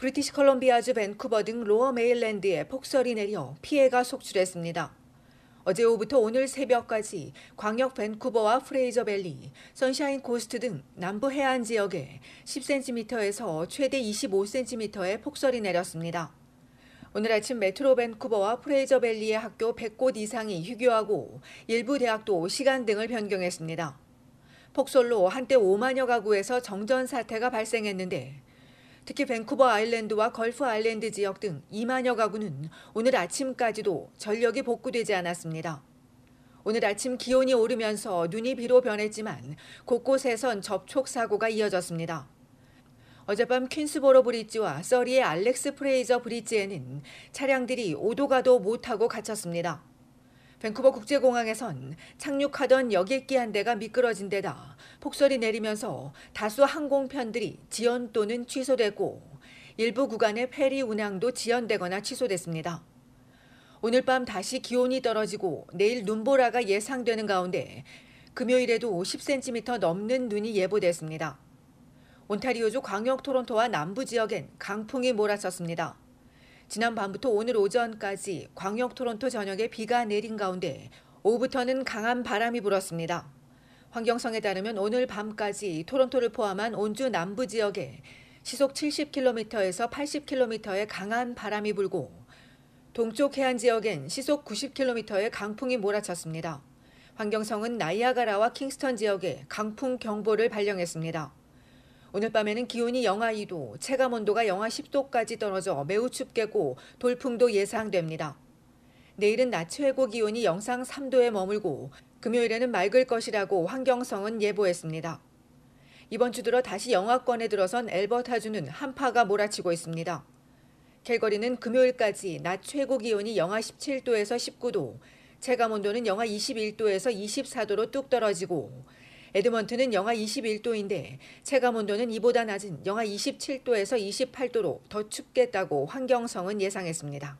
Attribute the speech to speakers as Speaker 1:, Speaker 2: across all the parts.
Speaker 1: 브리티시 컬럼비아주 밴쿠버 등 로어 메일랜드에 폭설이 내려 피해가 속출했습니다. 어제 오부터 오늘 새벽까지 광역 밴쿠버와 프레이저 밸리, 선샤인 코스트 등 남부 해안 지역에 10cm에서 최대 25cm의 폭설이 내렸습니다. 오늘 아침 메트로 밴쿠버와 프레이저 밸리의 학교 100곳 이상이 휴교하고 일부 대학도 시간 등을 변경했습니다. 폭설로 한때 5만여 가구에서 정전 사태가 발생했는데 특히 밴쿠버 아일랜드와 걸프 아일랜드 지역 등 2만여 가구는 오늘 아침까지도 전력이 복구되지 않았습니다. 오늘 아침 기온이 오르면서 눈이 비로 변했지만 곳곳에선 접촉 사고가 이어졌습니다. 어젯밤 퀸스보로 브릿지와 서리의 알렉스 프레이저 브릿지에는 차량들이 오도가도 못하고 갇혔습니다. 밴쿠버 국제공항에선 착륙하던 여객기 한 대가 미끄러진 데다 폭설이 내리면서 다수 항공편들이 지연 또는 취소됐고 일부 구간의 페리 운항도 지연되거나 취소됐습니다. 오늘 밤 다시 기온이 떨어지고 내일 눈보라가 예상되는 가운데 금요일에도 10cm 넘는 눈이 예보됐습니다. 온타리오주 광역 토론토와 남부 지역엔 강풍이 몰아쳤습니다. 지난 밤부터 오늘 오전까지 광역 토론토 전역에 비가 내린 가운데 오후부터는 강한 바람이 불었습니다. 환경성에 따르면 오늘 밤까지 토론토를 포함한 온주 남부 지역에 시속 70km에서 80km의 강한 바람이 불고 동쪽 해안 지역엔 시속 90km의 강풍이 몰아쳤습니다. 환경성은 나이아가라와 킹스턴 지역에 강풍 경보를 발령했습니다. 오늘 밤에는 기온이 영하 2도, 체감 온도가 영하 10도까지 떨어져 매우 춥겠고 돌풍도 예상됩니다. 내일은 낮 최고 기온이 영상 3도에 머물고 금요일에는 맑을 것이라고 환경성은 예보했습니다. 이번 주 들어 다시 영하권에 들어선 엘버타주는 한파가 몰아치고 있습니다. 캘거리는 금요일까지 낮 최고 기온이 영하 17도에서 19도, 체감 온도는 영하 21도에서 24도로 뚝 떨어지고 에드먼트는 영하 21도인데 체감 온도는 이보다 낮은 영하 27도에서 28도로 더 춥겠다고 환경성은 예상했습니다.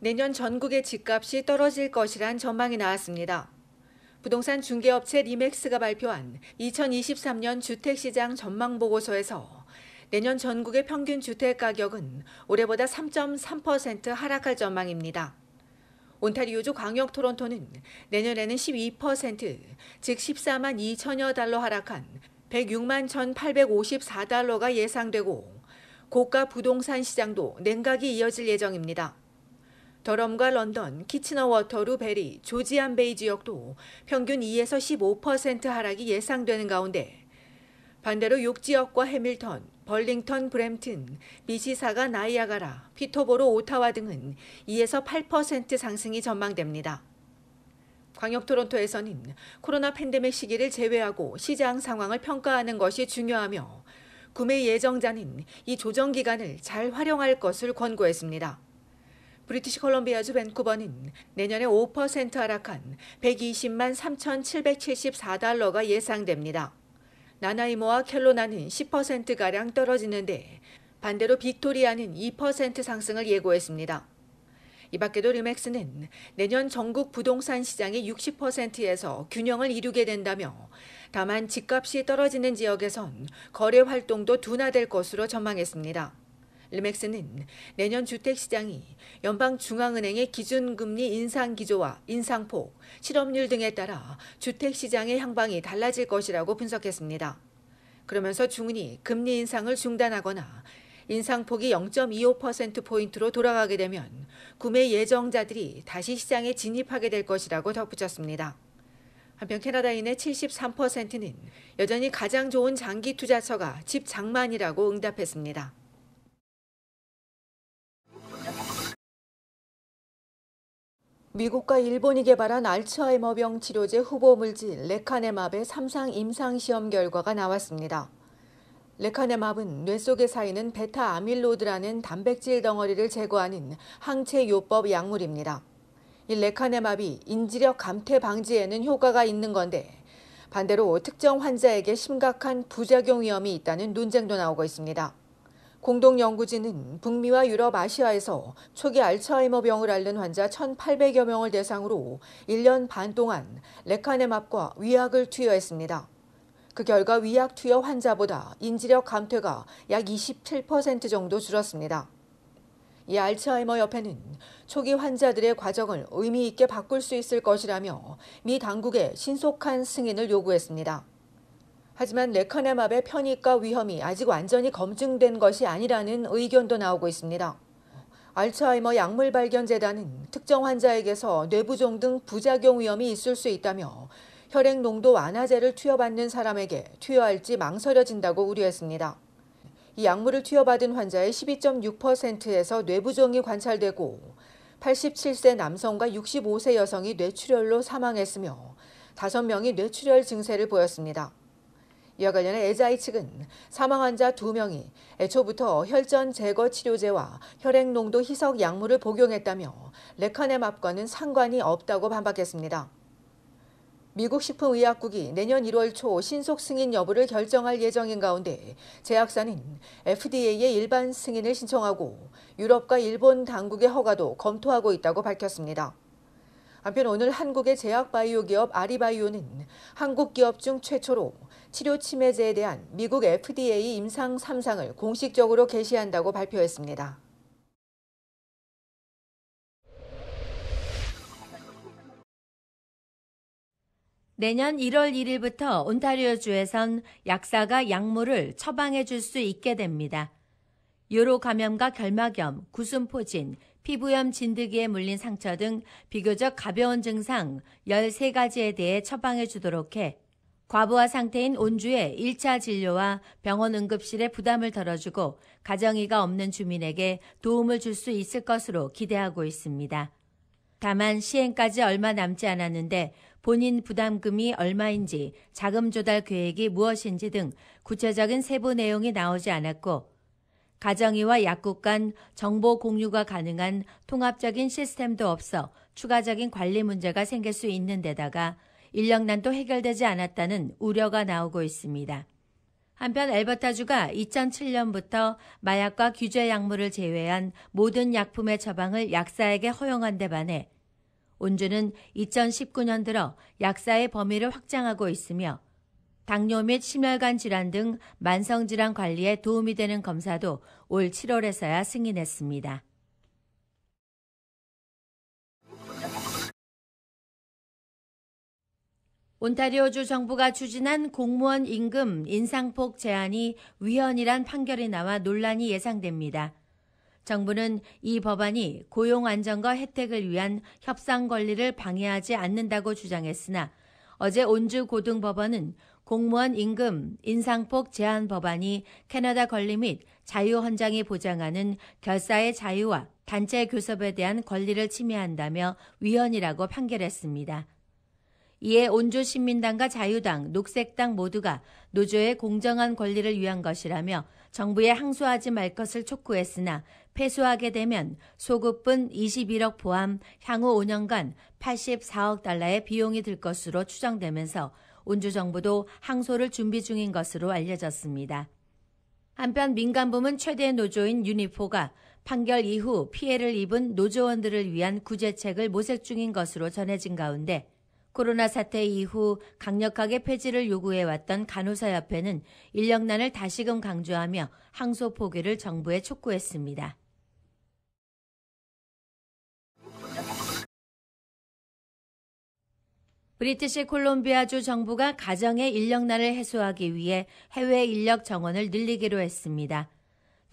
Speaker 1: 내년 전국의 집값이 떨어질 것이란 전망이 나왔습니다. 부동산 중개업체 리맥스가 발표한 2023년 주택시장 전망보고서에서 내년 전국의 평균 주택 가격은 올해보다 3.3% 하락할 전망입니다. 온타리오주 광역 토론토는 내년에는 12%, 즉 14만 2천여 달러 하락한 106만 1,854달러가 예상되고 고가 부동산 시장도 냉각이 이어질 예정입니다. 더럼과 런던, 키치너 워터루 베리, 조지안 베이 지역도 평균 2에서 15% 하락이 예상되는 가운데 반대로 육지역과 해밀턴, 벌링턴, 브램튼, 미시사가 나이아가라, 피토보로 오타와 등은 2에서 8% 상승이 전망됩니다. 광역 토론토에서는 코로나 팬데믹 시기를 제외하고 시장 상황을 평가하는 것이 중요하며 구매 예정자는 이 조정 기간을 잘 활용할 것을 권고했습니다. 브리티시 콜롬비아주 밴쿠버는 내년에 5% 하락한 120만 3,774달러가 예상됩니다. 나나이모와 켈로나는 10%가량 떨어지는데 반대로 빅토리아는 2% 상승을 예고했습니다. 이 밖에도 리맥스는 내년 전국 부동산 시장의 60%에서 균형을 이루게 된다며 다만 집값이 떨어지는 지역에선 거래 활동도 둔화될 것으로 전망했습니다. 르맥스는 내년 주택시장이 연방중앙은행의 기준금리 인상 기조와 인상폭, 실업률 등에 따라 주택시장의 향방이 달라질 것이라고 분석했습니다. 그러면서 중은이 금리 인상을 중단하거나 인상폭이 0.25%포인트로 돌아가게 되면 구매 예정자들이 다시 시장에 진입하게 될 것이라고 덧붙였습니다. 한편 캐나다인의 73%는 여전히 가장 좋은 장기 투자처가 집 장만이라고 응답했습니다. 미국과 일본이 개발한 알츠하이머병 치료제 후보 물질 레카네맙의 3상 임상시험 결과가 나왔습니다. 레카네맙은 뇌 속에 쌓이는 베타 아밀로드라는 단백질 덩어리를 제거하는 항체 요법 약물입니다. 이 레카네맙이 인지력 감퇴 방지에는 효과가 있는 건데 반대로 특정 환자에게 심각한 부작용 위험이 있다는 논쟁도 나오고 있습니다. 공동연구진은 북미와 유럽, 아시아에서 초기 알츠하이머병을 앓는 환자 1,800여 명을 대상으로 1년 반 동안 레카네맙과 위약을 투여했습니다. 그 결과 위약 투여 환자보다 인지력 감퇴가 약 27% 정도 줄었습니다. 이 알츠하이머 협회는 초기 환자들의 과정을 의미 있게 바꿀 수 있을 것이라며 미 당국의 신속한 승인을 요구했습니다. 하지만 레카네마의 편익과 위험이 아직 완전히 검증된 것이 아니라는 의견도 나오고 있습니다. 알츠하이머 약물 발견 재단은 특정 환자에게서 뇌부종 등 부작용 위험이 있을 수 있다며 혈액 농도 완화제를 투여받는 사람에게 투여할지 망설여진다고 우려했습니다. 이 약물을 투여받은 환자의 12.6%에서 뇌부종이 관찰되고 87세 남성과 65세 여성이 뇌출혈로 사망했으며 5명이 뇌출혈 증세를 보였습니다. 이와 관련해 에자이 측은 사망 환자 2명이 애초부터 혈전 제거 치료제와 혈액 농도 희석 약물을 복용했다며 레카네맙과는 상관이 없다고 반박했습니다. 미국 식품의약국이 내년 1월 초 신속 승인 여부를 결정할 예정인 가운데 제약사는 FDA의 일반 승인을 신청하고 유럽과 일본 당국의 허가도 검토하고 있다고 밝혔습니다. 한편 오늘 한국의 제약 바이오 기업 아리바이오는 한국 기업 중 최초로 치료 치매제에 대한 미국 FDA 임상 3상을 공식적으로 개시한다고 발표했습니다.
Speaker 2: 내년 1월 1일부터 온타리오주에선 약사가 약물을 처방해 줄 수 있게 됩니다. 요로 감염과 결막염, 구순포진, 피부염 진드기에 물린 상처 등 비교적 가벼운 증상 13가지에 대해 처방해 주도록 해 과부하 상태인 온주의 1차 진료와 병원 응급실의 부담을 덜어주고 가정의가 없는 주민에게 도움을 줄 수 있을 것으로 기대하고 있습니다. 다만 시행까지 얼마 남지 않았는데 본인 부담금이 얼마인지 자금 조달 계획이 무엇인지 등 구체적인 세부 내용이 나오지 않았고 가정의와 약국 간 정보 공유가 가능한 통합적인 시스템도 없어 추가적인 관리 문제가 생길 수 있는 데다가 인력난도 해결되지 않았다는 우려가 나오고 있습니다. 한편 엘버타주가 2007년부터 마약과 규제 약물을 제외한 모든 약품의 처방을 약사에게 허용한 데 반해 온주는 2019년 들어 약사의 범위를 확장하고 있으며 당뇨 및 심혈관 질환 등 만성 질환 관리에 도움이 되는 검사도 올 7월에서야 승인했습니다. 온타리오주 정부가 추진한 공무원 임금 인상폭 제한이 위헌이란 판결이 나와 논란이 예상됩니다. 정부는 이 법안이 고용 안정과 혜택을 위한 협상 권리를 방해하지 않는다고 주장했으나 어제 온주 고등법원은 공무원 임금 인상폭 제한 법안이 캐나다 권리 및 자유 헌장이 보장하는 결사의 자유와 단체 교섭에 대한 권리를 침해한다며 위헌이라고 판결했습니다. 이에 온주 신민당과 자유당, 녹색당 모두가 노조의 공정한 권리를 위한 것이라며 정부에 항소하지 말 것을 촉구했으나 패소하게 되면 소급분 21억 포함 향후 5년간 84억 달러의 비용이 들 것으로 추정되면서 온주 정부도 항소를 준비 중인 것으로 알려졌습니다. 한편 민간부문 최대 노조인 유니포가 판결 이후 피해를 입은 노조원들을 위한 구제책을 모색 중인 것으로 전해진 가운데 코로나 사태 이후 강력하게 폐지를 요구해왔던 간호사협회는 인력난을 다시금 강조하며 항소 포기를 정부에 촉구했습니다. 브리티시 콜롬비아주 정부가 가정의 인력난을 해소하기 위해 해외 인력 정원을 늘리기로 했습니다.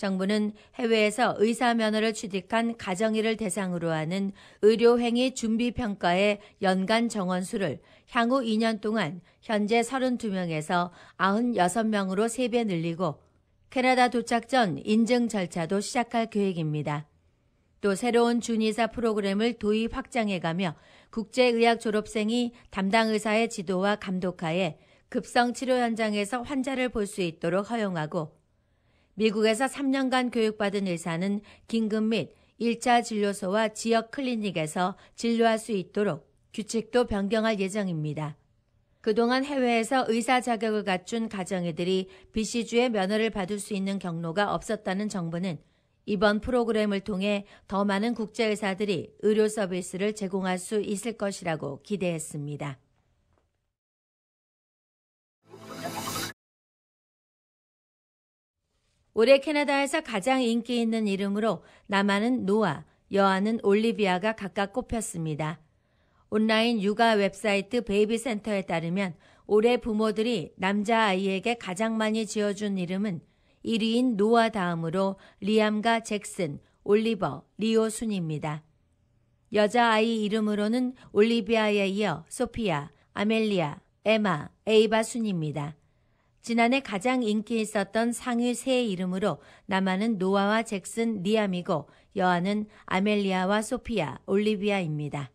Speaker 2: 정부는 해외에서 의사 면허를 취득한 가정의를 대상으로 하는 의료행위 준비평가의 연간 정원수를 향후 2년 동안 현재 32명에서 96명으로 3배 늘리고 캐나다 도착 전 인증 절차도 시작할 계획입니다. 또 새로운 준의사 프로그램을 도입 확장해가며 국제의학 졸업생이 담당 의사의 지도와 감독하에 급성 치료 현장에서 환자를 볼 수 있도록 허용하고 미국에서 3년간 교육받은 의사는 긴급 및 1차 진료소와 지역 클리닉에서 진료할 수 있도록 규칙도 변경할 예정입니다. 그동안 해외에서 의사 자격을 갖춘 가정의들이 BC주의 면허를 받을 수 있는 경로가 없었다는 정부는 이번 프로그램을 통해 더 많은 국제의사들이 의료 서비스를 제공할 수 있을 것이라고 기대했습니다. 올해 캐나다에서 가장 인기 있는 이름으로 남아는 노아, 여아는 올리비아가 각각 꼽혔습니다. 온라인 육아 웹사이트 베이비센터에 따르면 올해 부모들이 남자아이에게 가장 많이 지어준 이름은 1위인 노아 다음으로 리암과 잭슨, 올리버, 리오 순입니다. 여자아이 이름으로는 올리비아에 이어 소피아, 아멜리아, 에마, 에이바 순입니다. 지난해 가장 인기 있었던 상위 세 이름으로 남아는 노아와 잭슨, 리암이고 여아는 아멜리아와 소피아, 올리비아입니다.